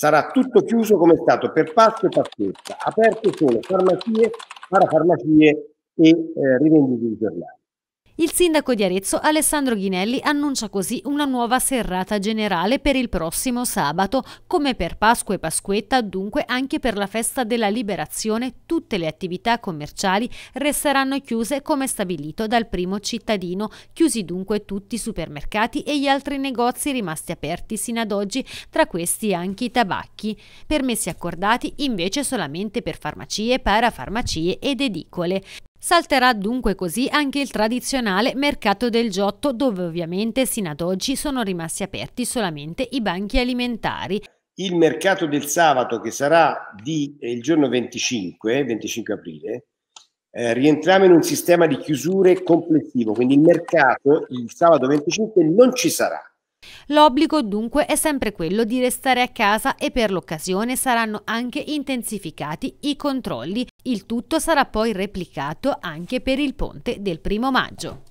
Sarà tutto chiuso come è stato per passo e Pasquetta, aperto solo farmacie, parafarmacie e eh, rivendite di giornali. Il sindaco di Arezzo Alessandro Ghinelli annuncia così una nuova serrata generale per il prossimo sabato, come per Pasqua e Pasquetta, dunque anche per la festa della liberazione tutte le attività commerciali resteranno chiuse come stabilito dal primo cittadino, chiusi dunque tutti i supermercati e gli altri negozi rimasti aperti sino ad oggi, tra questi anche i tabacchi. Permessi accordati invece solamente per farmacie, parafarmacie ed edicole. Salterà dunque così anche il tradizionale mercato del Giotto, dove ovviamente sino ad oggi sono rimasti aperti solamente i banchi alimentari. Il mercato del sabato, che sarà di, eh, il giorno 25, 25 aprile, eh, rientriamo in un sistema di chiusure complessivo, quindi il mercato il sabato 25 non ci sarà. L'obbligo dunque è sempre quello di restare a casa e per l'occasione saranno anche intensificati i controlli. Il tutto sarà poi replicato anche per il ponte del primo maggio.